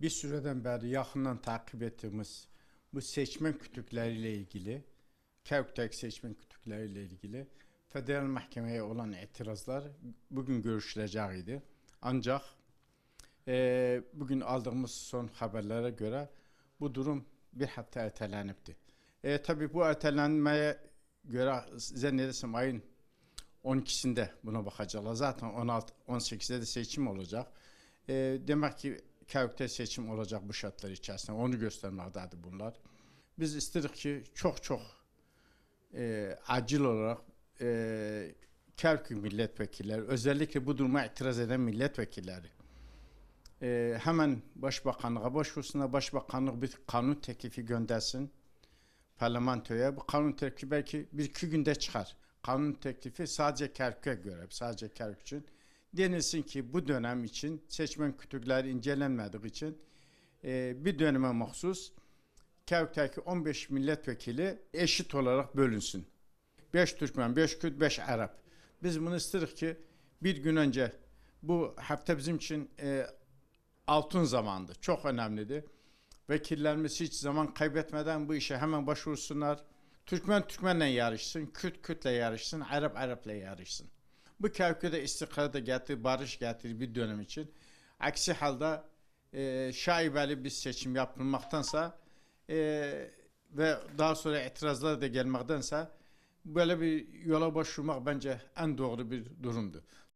bir süreden beri yakından takip ettiğimiz bu seçmen kütükleriyle ilgili, Kevk'teki seçmen kütükleriyle ilgili federal mahkemeye olan itirazlar bugün görüşülecek idi. Ancak e, bugün aldığımız son haberlere göre bu durum bir hatta ertelenipti. E, tabii bu ertelenmeye göre zannedersem ayın 12'sinde buna bakacağız. Zaten 16 18'de de seçim olacak. E, demek ki KVT seçim olacak bu şərtlər içerisinde Onu göstərməkdədir bunlar. Biz istedik ki, çok çok e, acil olarak e, Kerkük milletvekilleri, özellikle bu duruma itiraz eden milletvekilleri e, hemen başbakanlığa başvursunlar. Başbakanlık bir kanun teklifi göndersin parlamentoya. Bu kanun teklifi belki bir iki günde çıkar. Kanun teklifi sadece Kerkük'e göre, sadece Kerkük için Denilsin ki bu dönem için seçmen kütükleri incelenmediği için e, bir döneme mahsus Kevk'teki 15 milletvekili eşit olarak bölünsün. 5 Türkmen, 5 Kürt, 5 Arap. Biz bunu istedik ki bir gün önce bu hafta bizim için e, altın zamandı. Çok önemliydi. Vekillerimiz hiç zaman kaybetmeden bu işe hemen başvursunlar. Türkmen Türkmenle yarışsın, Kürt Kürtle yarışsın, Arap Arapla yarışsın. Bu kevkede istikrar da getirir, barış getirir bir dönem için. Aksi halde e, şaibeli bir seçim yapılmaktansa e, ve daha sonra etirazlar da gelmektense böyle bir yola başvurmak bence en doğru bir durumdur.